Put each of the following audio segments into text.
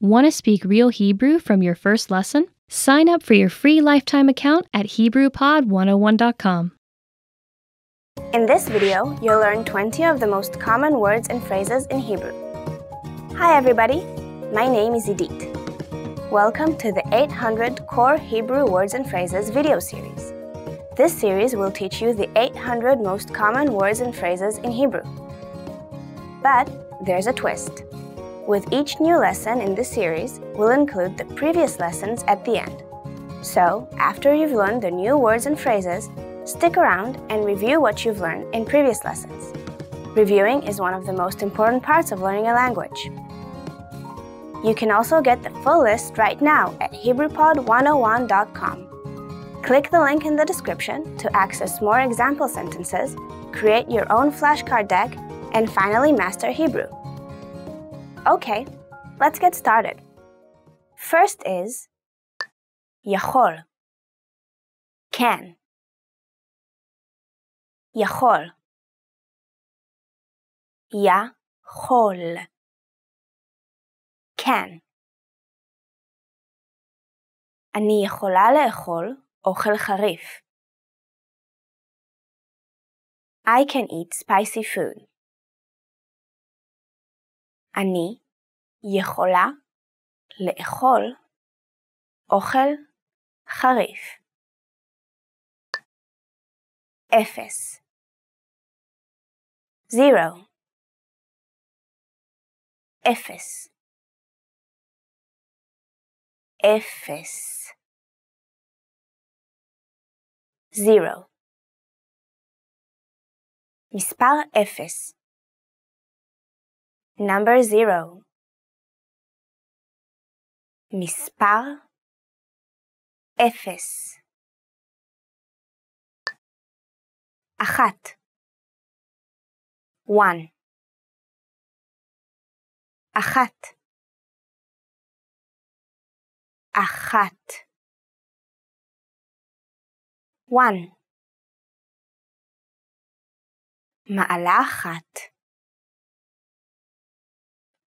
Want to speak real Hebrew from your first lesson? Sign up for your free lifetime account at HebrewPod101.com. In this video, you'll learn 20 of the most common words and phrases in Hebrew. Hi, everybody. My name is Edith. Welcome to the 800 Core Hebrew Words and Phrases video series. This series will teach you the 800 most common words and phrases in Hebrew. But there's a twist with each new lesson in this series, we'll include the previous lessons at the end. So, after you've learned the new words and phrases, stick around and review what you've learned in previous lessons. Reviewing is one of the most important parts of learning a language. You can also get the full list right now at HebrewPod101.com. Click the link in the description to access more example sentences, create your own flashcard deck, and finally master Hebrew. Okay, let's get started. First is יכול can יכול יכול can אני יכולה לאכול אוכל חריף. I can eat spicy food. אני יכולה לאכול אוכל חריף. אפס. זירו. אפס. אפס. זירו. מספר אפס Number zero. Mispar Ephes. Achat. One. Achat. Achat. One. Ma'alachat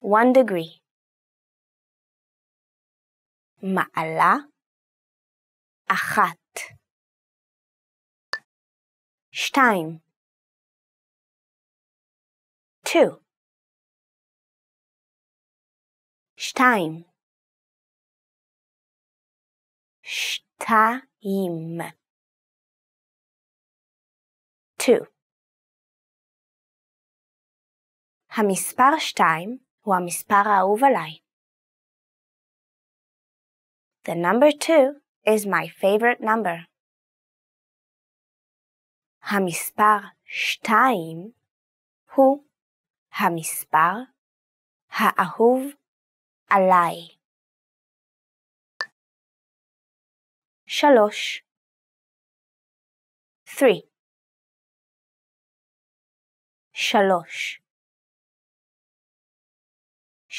one degree. Ma'ala achat. Shtaim. Two. Shtaim. Shtaim. Two. Hamispar Shtaim. הוא המספר האהוב עליי. The number 2 is my favorite number. המספר 2 הוא המספר האהוב עליי. 3 3 3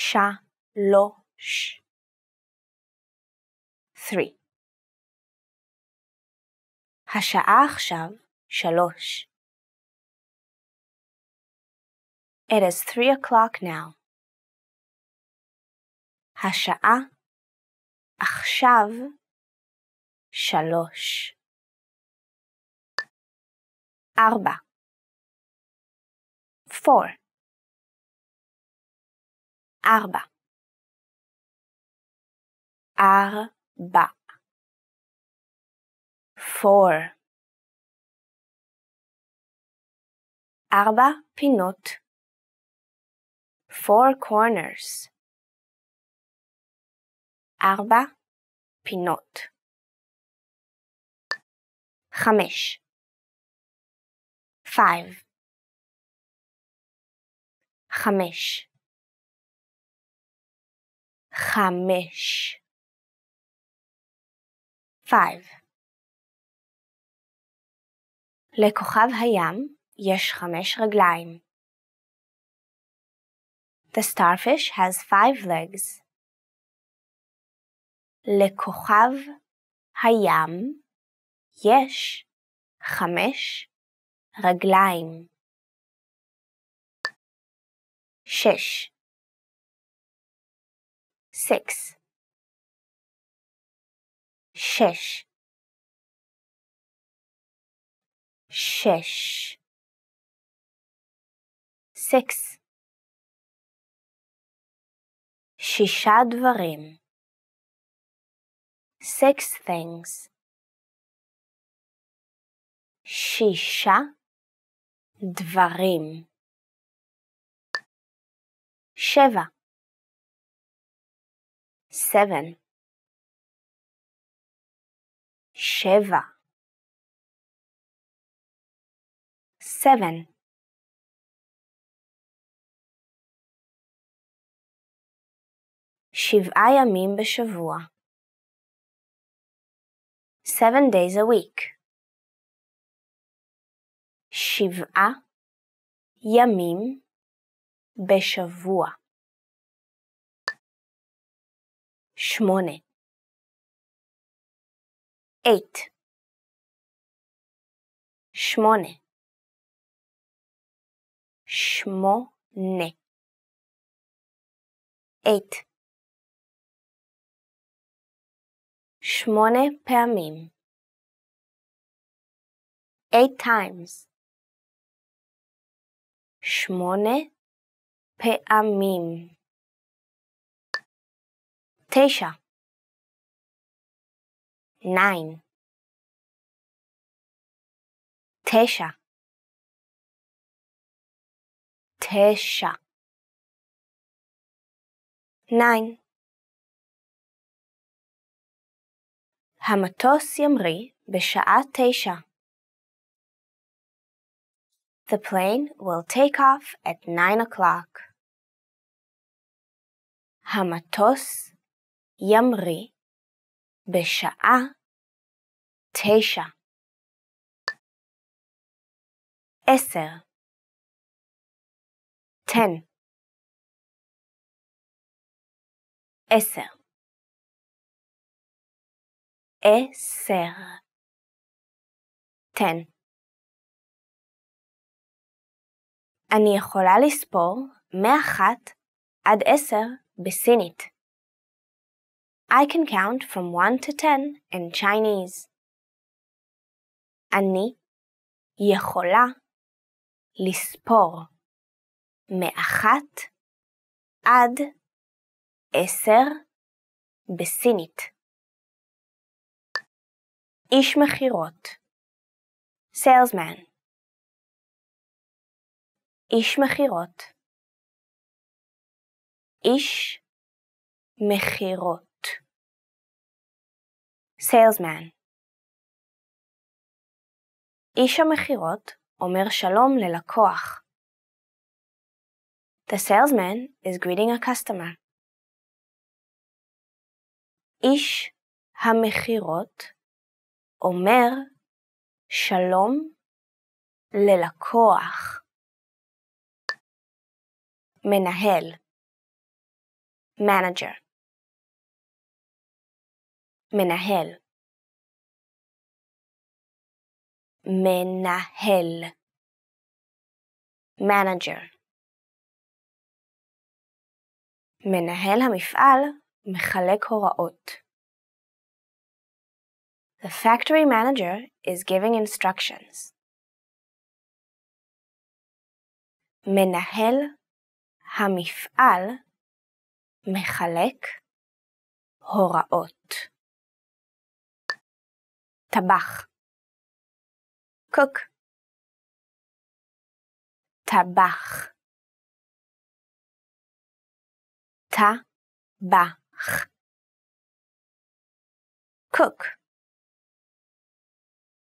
shalosh. Three. Hasha'a achshav shalosh. It is three o'clock now. Hasha'a achshav shalosh. Arba. Four. ארבע. ארבע. four. ארבע פינות. four corners. ארבע פינות. חמש. five. חמש. חמש. Five. לכוכב הים יש חמש רגליים. The starfish has five legs. לכוכב הים יש חמש רגליים. 6. 6 6 6 6 שישה דברים six things שישה דברים שבע seven. Sheva. Seven. Shiv'a yamim b'shavua. Seven days a week. Shiv'a yamim beShavua. שמונה. eight. שמונה. שמונה. eight. שמונה פעמים. eight times. שמונה פעמים. Teisha. Nine. Teisha. Teisha. Nine. Hamatos Yamri Bisha Teisha. The plane will take off at nine o'clock. Hamatos ימריא בשעה תשע. עשר תן. עשר עשר תן. אני יכולה לספור מאחת עד עשר בסינית. I can count from 1 to 10 in Chinese. אני יכולה לספור מאחת עד עשר בסינית. איש מכירות Salesman. איש מכירות איש מכירות Salesman איש המכירות אומר שלום ללקוח. The salesman is greeting a customer. איש המכירות אומר שלום ללקוח. מנהל Manager Menahel. Menahel. Manager. Menahel המפעל מחלק הוראות. The factory manager is giving instructions. מנהל המפעל מחלק הוראות. טבח קוק טבח טבח קוק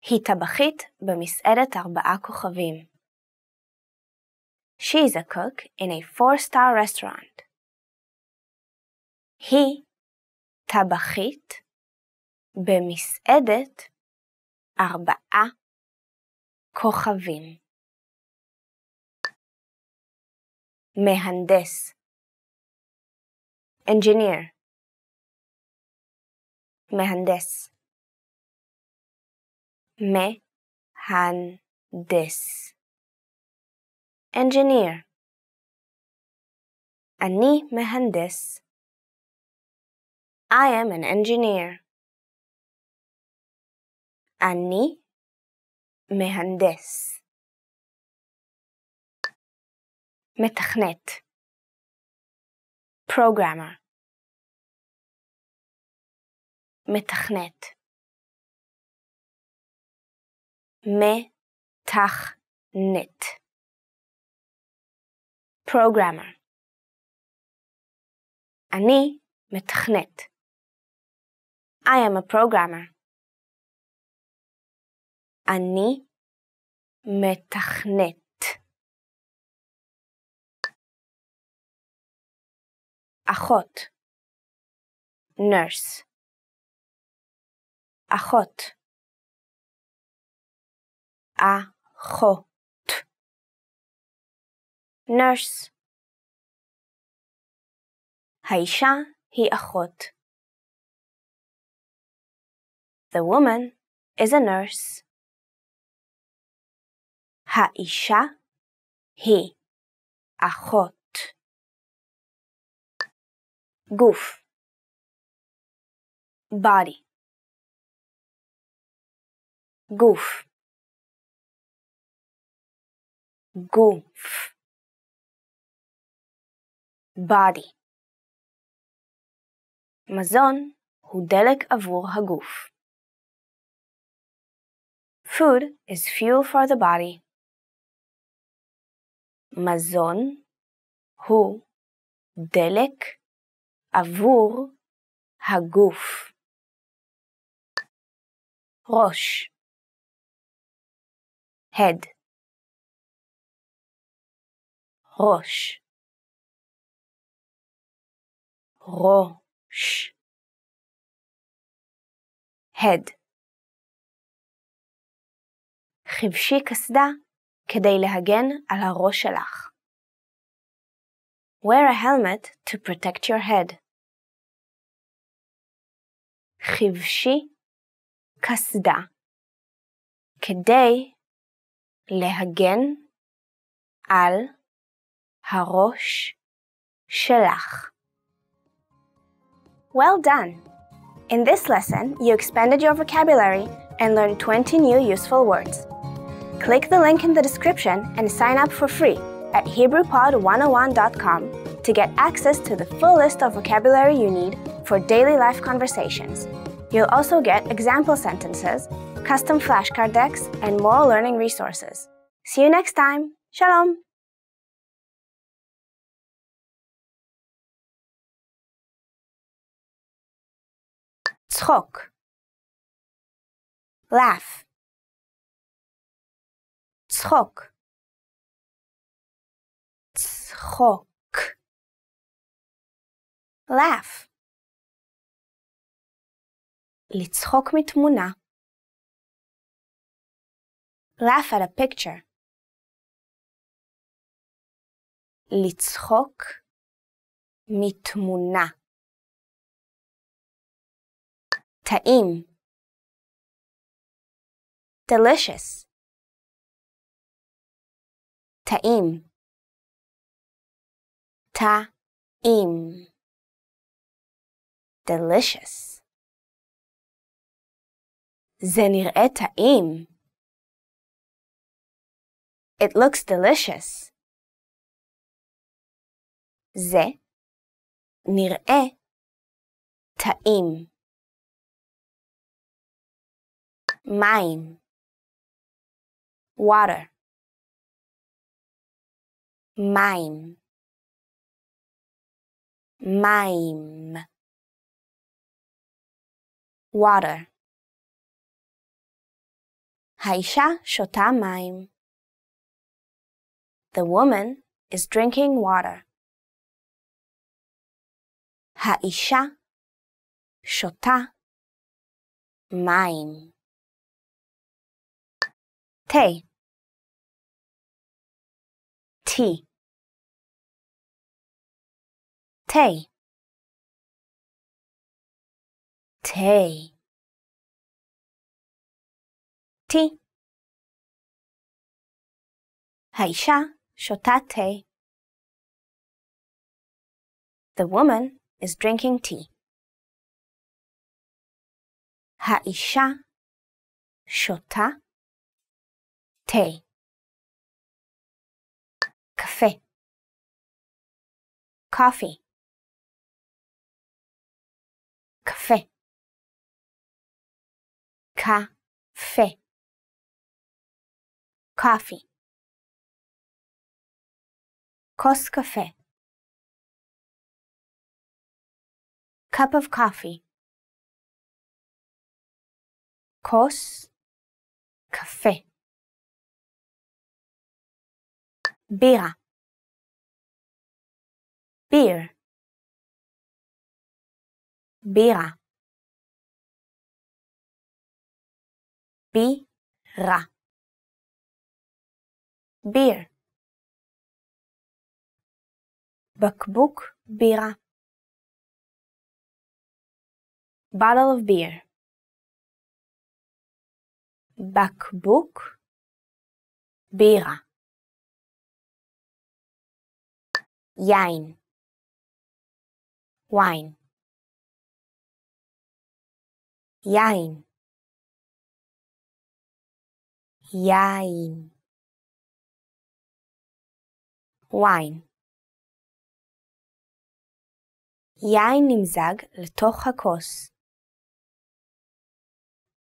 היא טבחית במסעדת ארבעה כוכבים. She is a cook in a four-star restaurant. היא טבחית במסעדת ארבעה כוכבים. מהנדס engineer מהנדס מהנדס engineer אני מהנדס I am an engineer אני מהנדס. מתכנת. פרוגרמר. מתכנת. מתכנת. פרוגרמר. אני מתכנת. I am a programmer. אני מתכנת. אחות, nurse. אחות, אחות, nurse. האישה היא אחות. The woman is a nurse. האישה היא אחות. גוף body goof goof body mazon hudelek avur עבור Food is fuel for the body. מזון הוא דלק עבור הגוף. ראש הד ראש ראש הד חבשי קסדה כדי להגן על הראש שלך. Wear a helmet to protect your head. חבשי קסדה כדי להגן על הראש שלך. Well done! In this lesson, you expanded your vocabulary and learned 20 new useful words. Click the link in the description and sign up for free at HebrewPod101.com to get access to the full list of vocabulary you need for daily life conversations. You'll also get example sentences, custom flashcard decks, and more learning resources. See you next time! Shalom! צחוק laugh Schok. Schok. Laugh. לצחוק מתמונה. Laugh at a picture. לצחוק מתמונה. טעים. Delicious. Ta'im. Ta'im. Delicious. זה נראה It looks delicious. זה נראה taim. מים water mime mime water haisha shota mime the woman is drinking water haisha shota mime tea tea Tea. Tea. Tea. haisha shota tea. the woman is drinking tea haisha shota tea. cafe coffee café, café, coffee, cafe. cup of coffee, cos, café, Beer. beer Bera. Bera. Beer. Bakboek Bera. Bottle of beer. Bakboek Bera. Jijn. Wine. Yain. Yain. Wine. Yain nimzag l'toch hakos.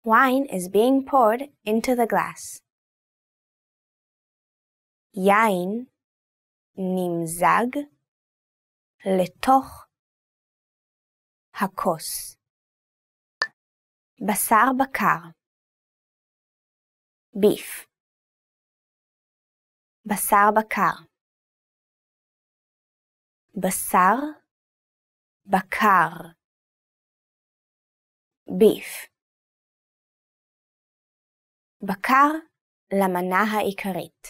Wine is being poured into the glass. Yain nimzag l'toch hakos. בשר בקר beef בשר בקר בשר בקר beef בקר למנה העיקרית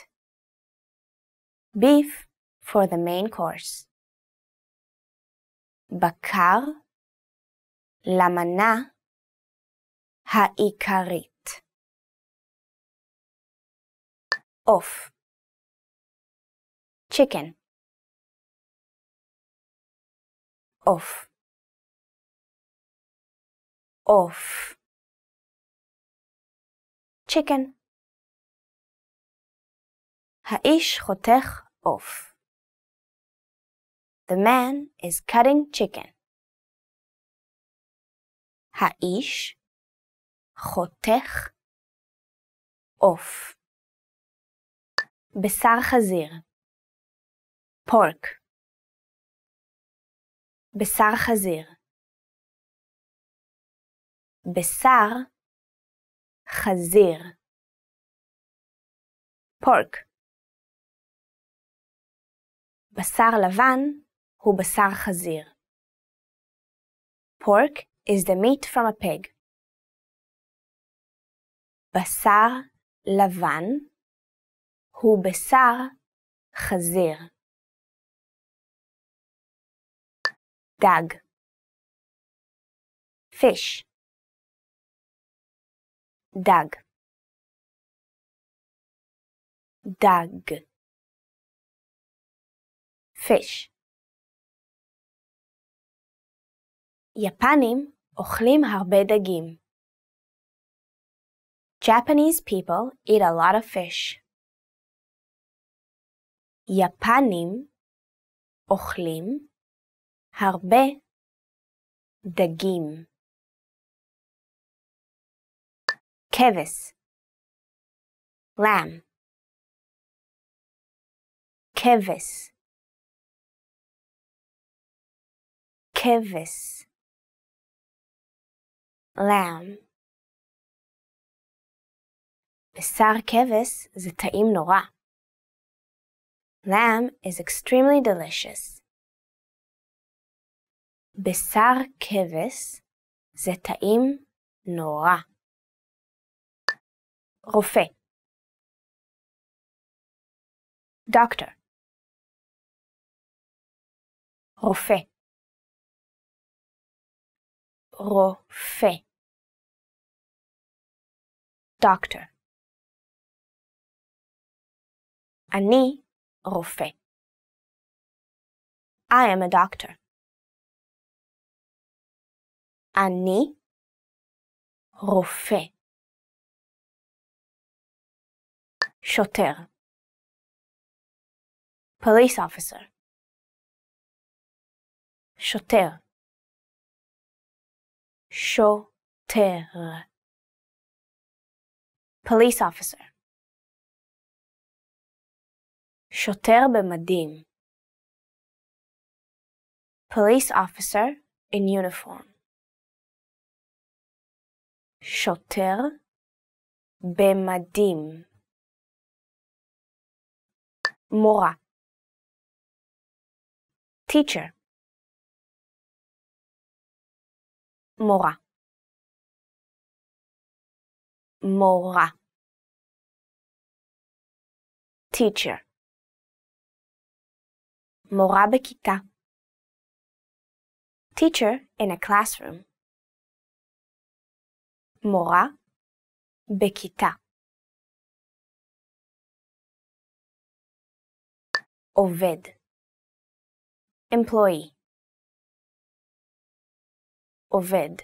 beef for the main course בקר למנה העיקרית. עוף chicken Off. Off. chicken Haish חותך off. The man is cutting chicken. Haish. חותך עוף בשר חזיר פורק בשר חזיר בשר חזיר פורק בשר לבן הוא בשר חזיר. Pork is the meat from a pig. בשר לבן הוא בשר חזיר. דג fish דג דג fish יפנים אוכלים הרבה דגים. Japanese people eat a lot of fish. יפנים אוכלים הרבה דגים. Kevis lamb Kevis. Kevis. lamb בשר כבש זה טעים נורא. Lamb is extremely delicious. בשר כבש זה טעים נורא. רופא Doctor רופא רופא Doctor אני רופא. I am a doctor. אני רופא. שוטר. police officer. שוטר. שוטר. police officer. שוטר במדים Police officer in uniform שוטר במדים מורה teacher מורה מורה teacher Mora בכיתה. Teacher in a classroom. Mora בכיתה. Oved. employee. Oved,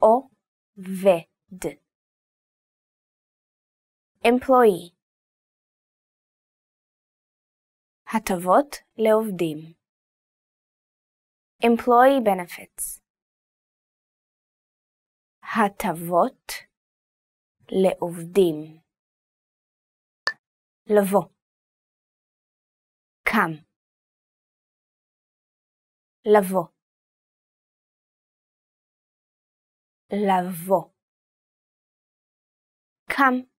O V E D, employee. הטבות לעובדים Employee Benefits הטבות לעובדים לבוא קם לבוא לבוא קם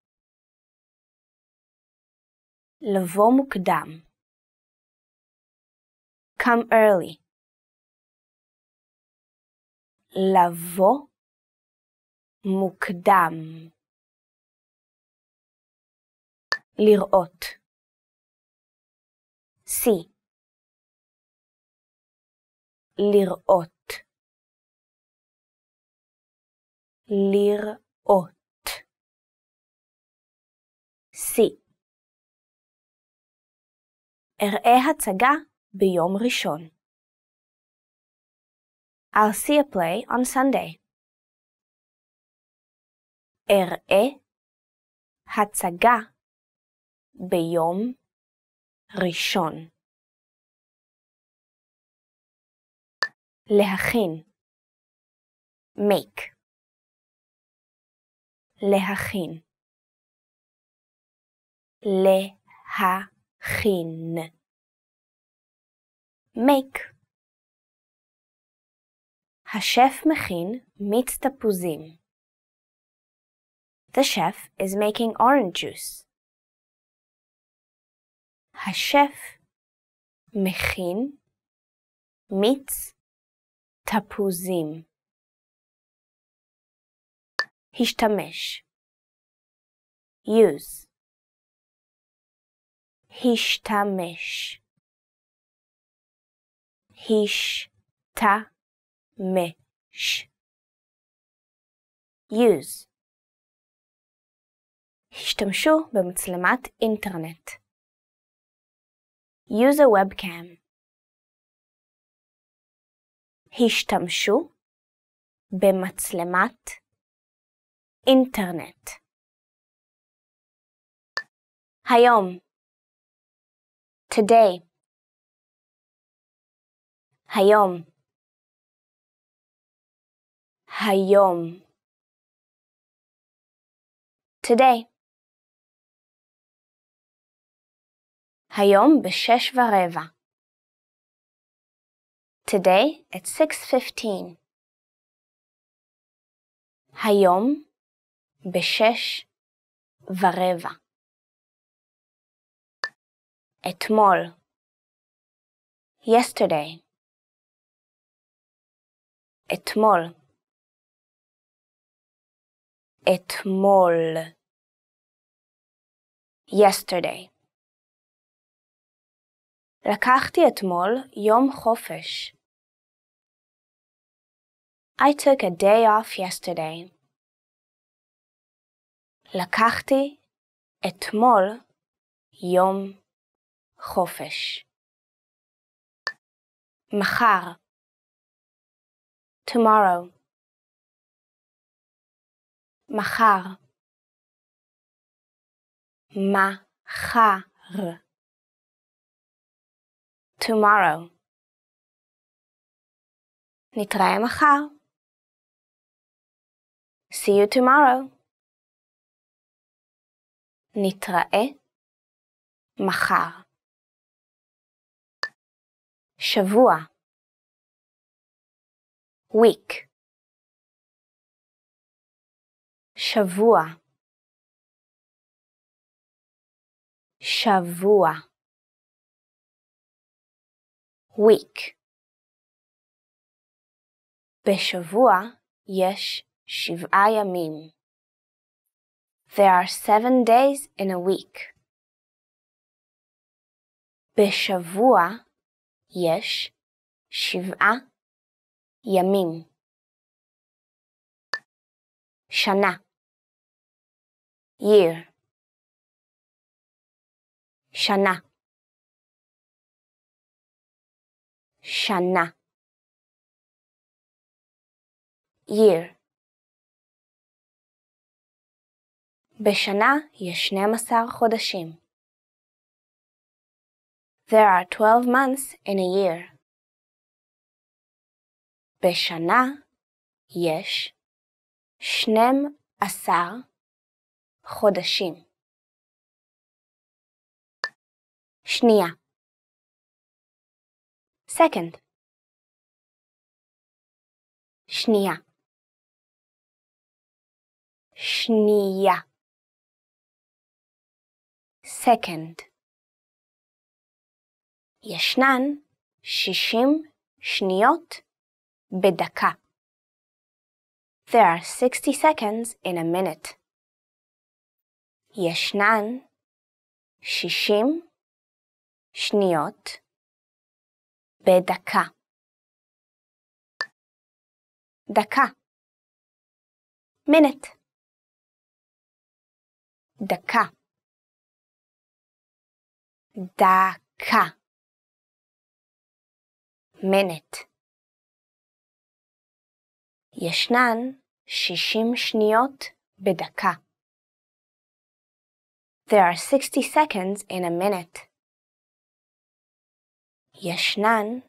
לבוא מוקדם come early. לבוא מוקדם. לראות. see. לראות. לראות. see. אראה הצגה ביום ראשון. I'll see a play on Sunday. אראה הצגה ביום ראשון. להכין make להכין להכין make. Hashef mechin mit tapuzim. The chef is making orange juice. Hashef mechin mit tapuzim. Hishtamesh. Use. Hishtamesh. השתמש. use. השתמשו במצלמת אינטרנט. use a webcam. השתמשו במצלמת אינטרנט. היום today היום היום today היום בשש ורבע today at 6:15 היום בשש ורבע. אתמול yesterday אתמול אתמול yesterday לקחתי אתמול יום חופש I took a day off yesterday. לקחתי אתמול יום חופש. מחר tomorrow. מחר. מחר. tomorrow. נתראה מחר. see you tomorrow. נתראה מחר. שבוע week Shavua Shavua week Beshavua yesh shivayamim There are 7 days in a week Beshavua yesh shiv'a ימים. שנה. year. שנה. שנה. year. בשנה יש 12 חודשים. There are 12 months in a year. בשנה יש 12 חודשים. שנייה. Second. שנייה. שנייה. Second. ישנן 60 שניות bedaka. There are 60 seconds in a minute. Yeshnan, shishim, shniot, bedaka. Daka, minute. Daka. Daka. Minute. ישנן 60 שניות בדקה. There are 60 seconds in a minute. ישנן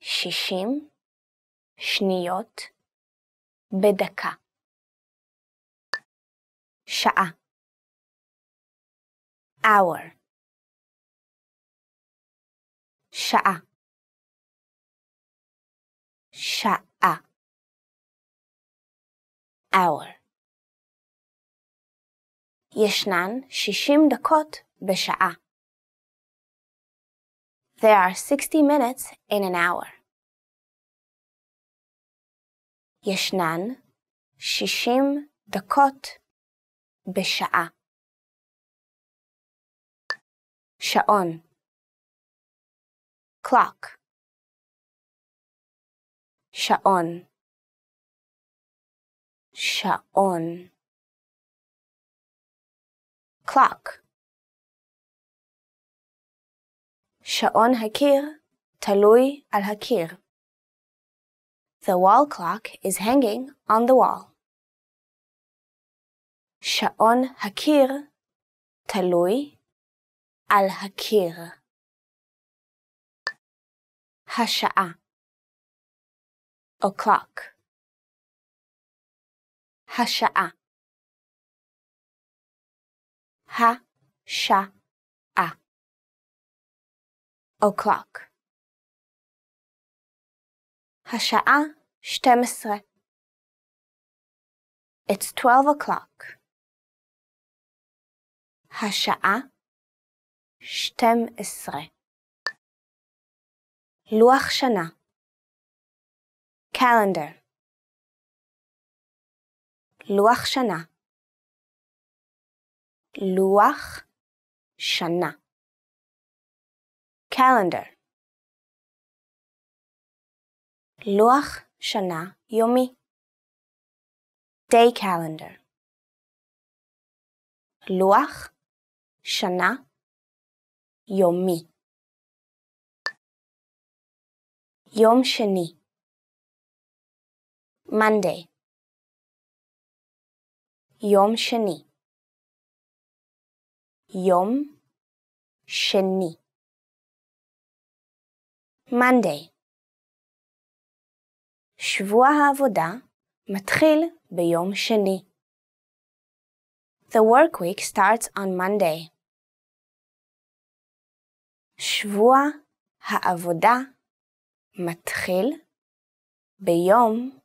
60 שניות בדקה. שעה. hour. שעה. שעה hour. ישנן 60 דקות בשעה. There are 60 minutes in an hour. ישנן 60 דקות בשעה. שעון clock שעון Shaon. Clock. Shaon Hakir Talui Al Hakir. The wall clock is hanging on the wall. Shaon Hakir Talui Al Hakir. a O'clock. Hasha'a. Ha-sha-a. O'clock. Hasha'a shtemisre. It's twelve o'clock. Hasha'a shtemisre. Luach shana. Calendar. לוח שנה. לוח שנה. calendar. לוח שנה יומי. day calendar. לוח שנה יומי. יום שני. Monday. Yom Shani. Yom Shani. Monday. שבוע העבודה מתחיל ביום שני. The work week starts on Monday. שבוע העבודה מתחיל ביום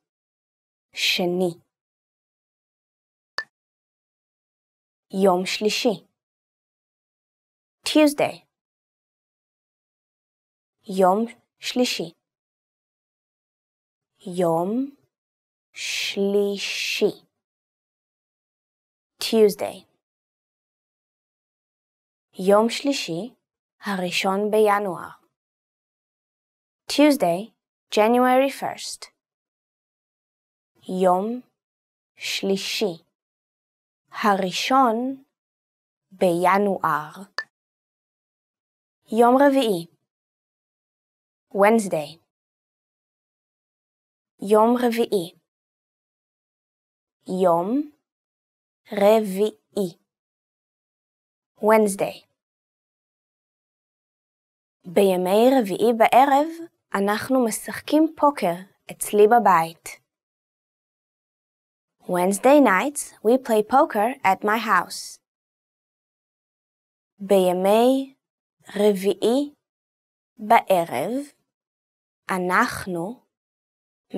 שני. יום שלישי Tuesday יום שלישי יום שלישי Tuesday יום שלישי, הראשון בינואר. Tuesday, January 1st. יום שלישי הראשון בינואר. יום רביעי Wednesday יום רביעי יום רביעי Wednesday בימי רביעי בערב אנחנו משחקים פוקר אצלי בבית. Wednesday nights, we play poker at my house. בימי רביעי בערב אנחנו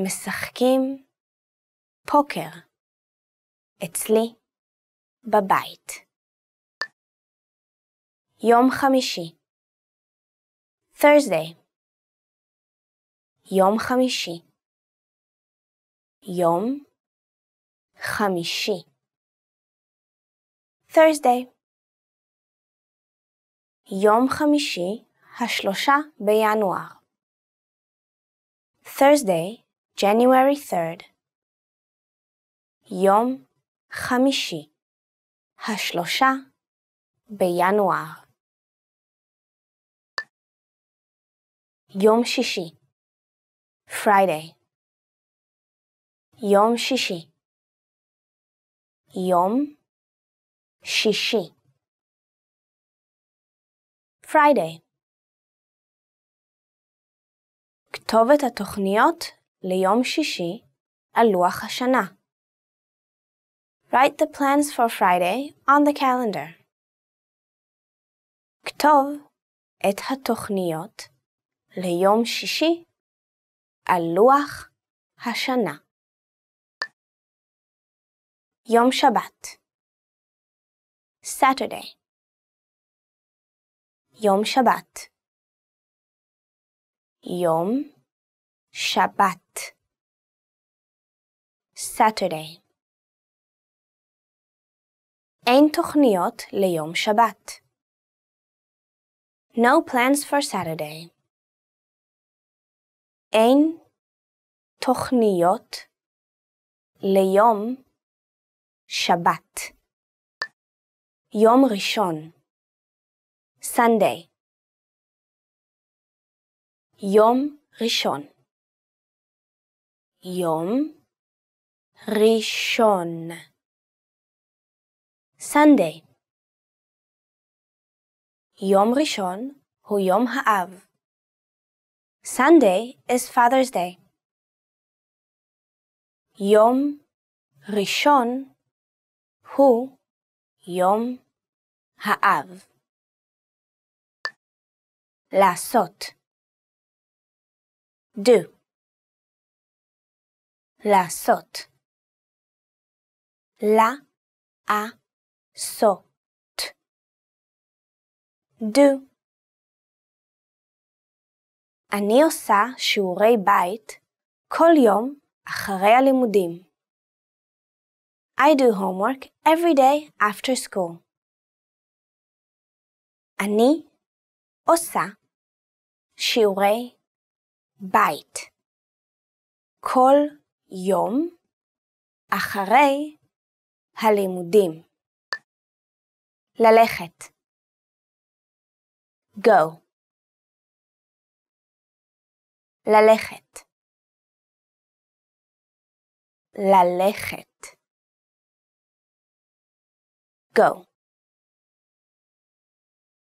משחקים פוקר אצלי בבית. יום חמישי Thursday יום חמישי יום חמישי. Thursday. יום חמישי, השלושה בינואר. Thursday, January 3rd. יום חמישי, השלושה בינואר. יום שישי, Friday. יום שישי, Yom Shishi. Friday. כתובת התוכניות ליום שישי על לוח השנה. Write the plans for Friday on the calendar. כתוב את התוכניות ליום שישי על לוח השנה. Yom Shabbat. Saturday. Yom Shabbat. Yom Shabbat. Saturday. tochniot le Yom Shabbat. No plans for Saturday. אין le Yom. Shabbat. Yom Rishon. Sunday. Yom Rishon. Yom Rishon. Sunday. Yom Rishon, Hu Yom HaAv. Sunday is Father's Day. Yom Rishon. הוא יום האב. לעשות do לעשות לעשות do אני עושה שיעורי בית כל יום אחרי הלימודים. I do homework every day after school. 아니, 오사, 시외, bite. 콜, 용, 아하레이, 할리무딤. 랄레헷. go. 랄레헷. 랄레헷. Go.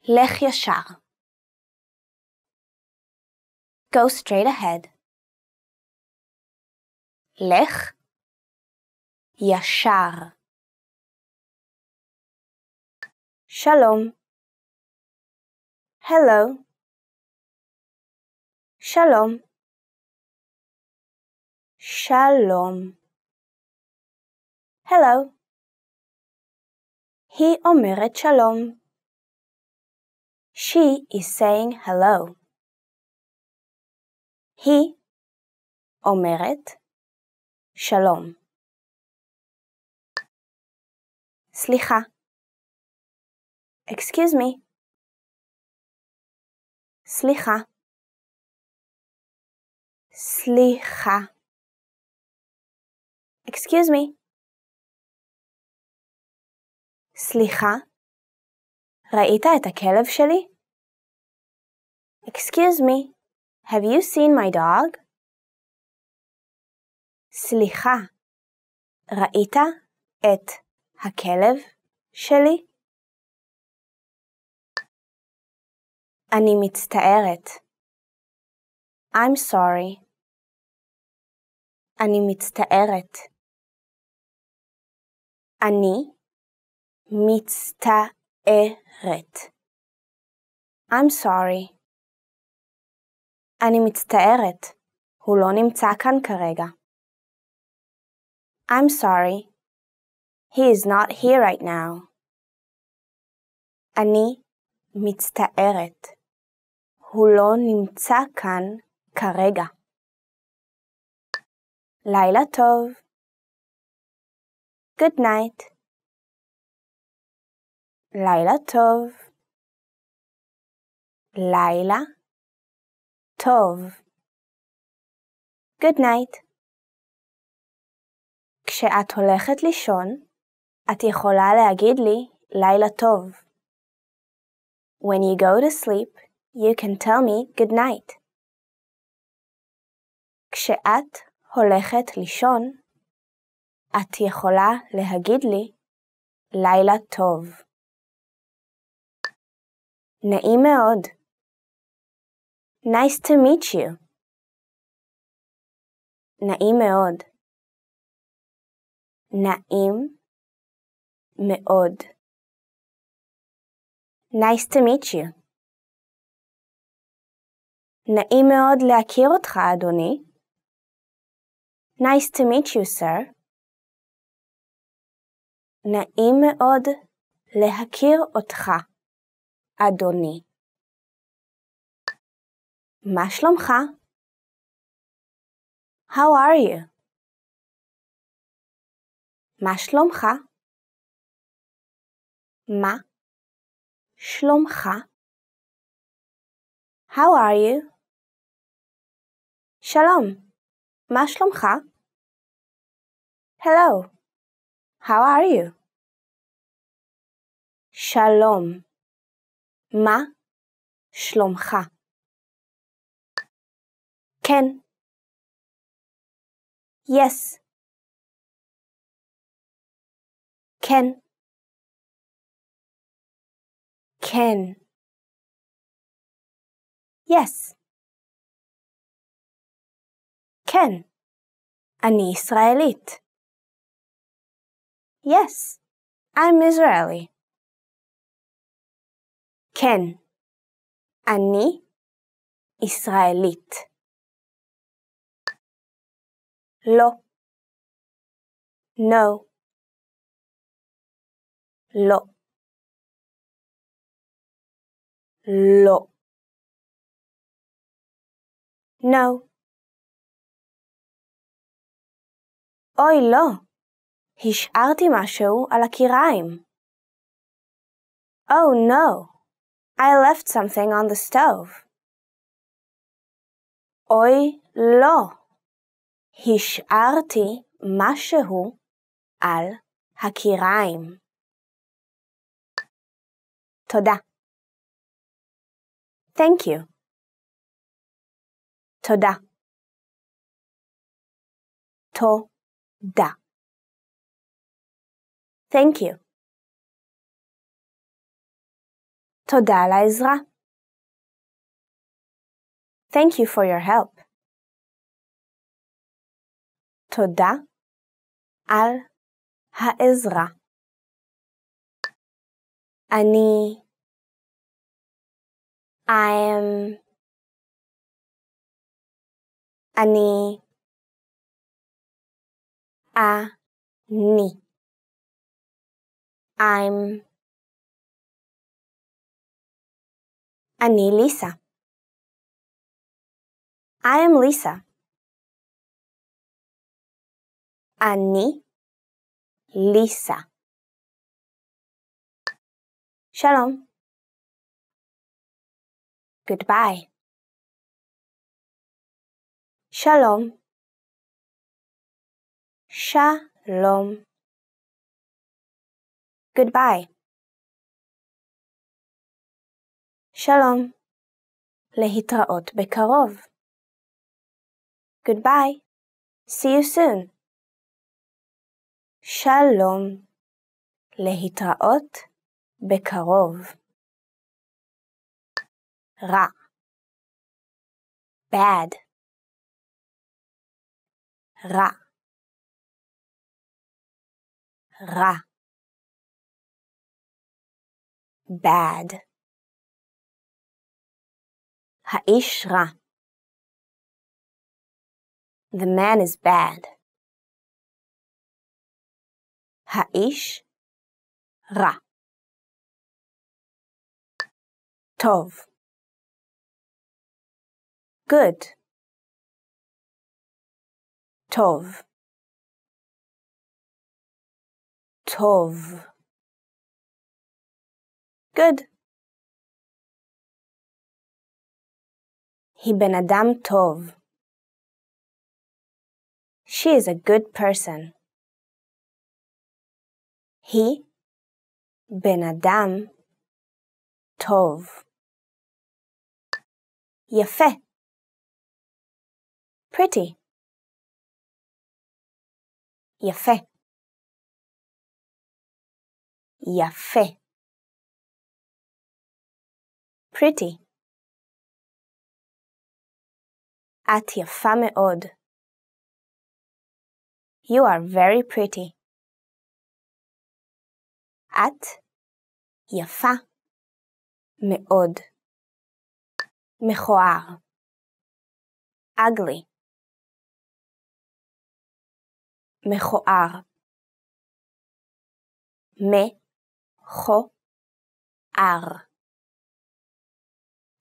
Lech yashar. Go straight ahead. Lech yashar. Shalom. Hello. Shalom. Shalom. Hello. He omeret shalom. She is saying hello. He omeret shalom. Slicha. Excuse me. Slicha. Slicha. Excuse me. סליחה, ראית את הכלב שלי? Excuse me, have you seen my dog? סליחה, ראית את הכלב שלי? אני מצטערת. I'm sorry. אני מצטערת. אני מצטערת. I'm sorry. אני מצטערת, הוא לא נמצא כאן כרגע. I'm sorry. He is not here right now. אני מצטערת. הוא לא נמצא כאן כרגע. לילה טוב. Good night. לילה טוב. לילה טוב. Good night. כשאת הולכת לישון, את יכולה להגיד לי לילה טוב. When you go to sleep, you can tell me good night. כשאת הולכת לישון, את יכולה להגיד לי לילה טוב. נעים מאוד. Nice to meet you. נעים מאוד. נעים מאוד. Nice to meet you. נעים מאוד להכיר אותך, אדוני. Nice to meet you, sir. נעים מאוד להכיר אותך. אדוני. מה שלומך? How are you? מה שלומך? מה שלומך? How are you? שלום, מה שלומך? Hello, how are you? שלום. מה שלומך? כן. Yes. כן. כן. Yes. כן. אני ישראלית. Yes. I'm Israeli. כן, אני ישראלית. לא. No. לא. לא. No. אוי, לא. השארתי משהו על הקיריים. Oh, no. I left something on the stove. Oi lo. Hisharti mashehu al hakiraim. Toda. Thank you. Toda. Toda. Thank you. תודה על העזרה. Thank you for your help. תודה על העזרה. אני... I am... אני... אני. I'm... Ani Lisa. I am Lisa. Ani Lisa. Shalom. Goodbye. Shalom. Shalom. Goodbye. Shalom. Lehitraot bekarov. Goodbye. See you soon. Shalom. Lehitraot bekarov. Ra. Bad. Ra. Ra. Bad. האיש רע. The man is bad. האיש רע. טוב. Good. טוב. טוב. Good. היא בן אדם טוב. She is a good person. היא בן אדם טוב. יפה. Pretty. יפה. יפה. Pretty. את יפה מאוד. You are very pretty. את יפה מאוד. מכוער. ugly. מכוער. מכוער.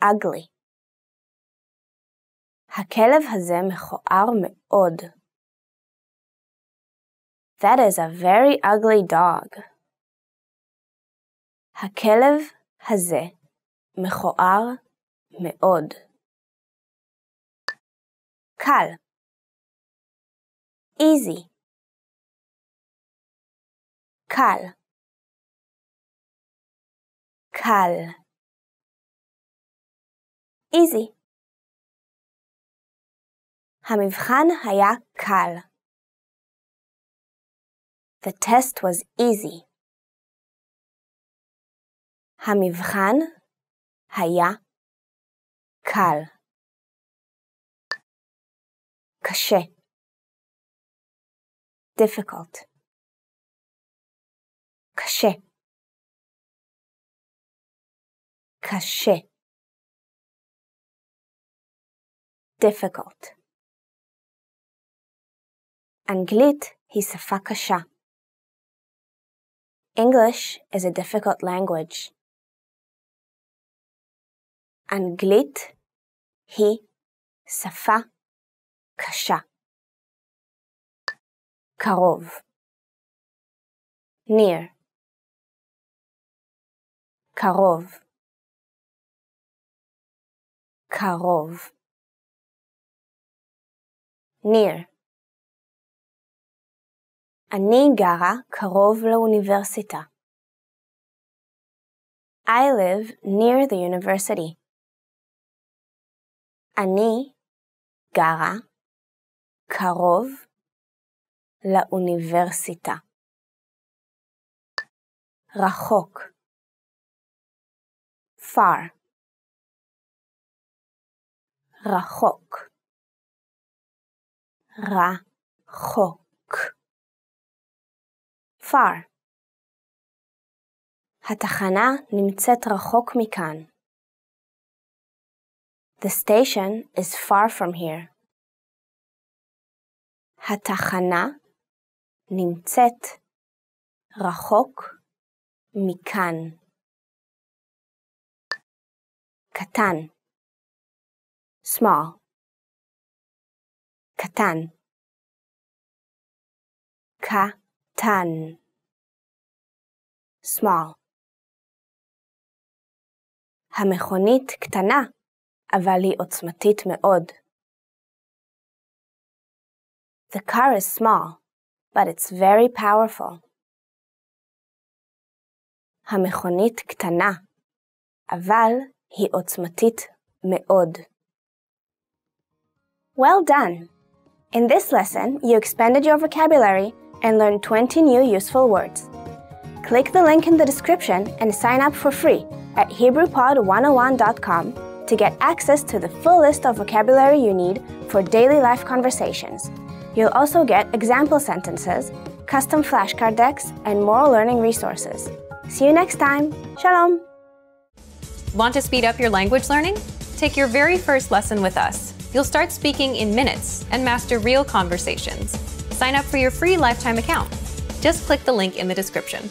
ugly. הכלב הזה מכוער מאוד. That is a very ugly dog. הכלב הזה מכוער מאוד. קל. easy. קל. קל. easy. המבחן היה קל. The test was easy. המבחן היה קל. קשה. difficult. קשה. קשה. difficult. Anglit is fakasha. English is a difficult language. Anglit hi safa kasha. Karov. Near. Karov. Karov. Near. אני גרה קרוב לאוניברסיטה. I live near the university. אני גרה קרוב לאוניברסיטה. רחוק far רחוק רחוק far. התחנה נמצאת רחוק מכאן. The station is far from here. התחנה נמצאת רחוק מכאן. קטן small קטן קטן Tan. small המכונית קטנה, אבל היא עוצמתית מאוד. The car is small, but it's very powerful. המכונית קטנה, אבל היא עוצמתית מאוד. Well done! In this lesson, you expanded your vocabulary and learn 20 new useful words. Click the link in the description and sign up for free at HebrewPod101.com to get access to the full list of vocabulary you need for daily life conversations. You'll also get example sentences, custom flashcard decks, and more learning resources. See you next time. Shalom. Want to speed up your language learning? Take your very first lesson with us. You'll start speaking in minutes and master real conversations sign up for your free lifetime account. Just click the link in the description.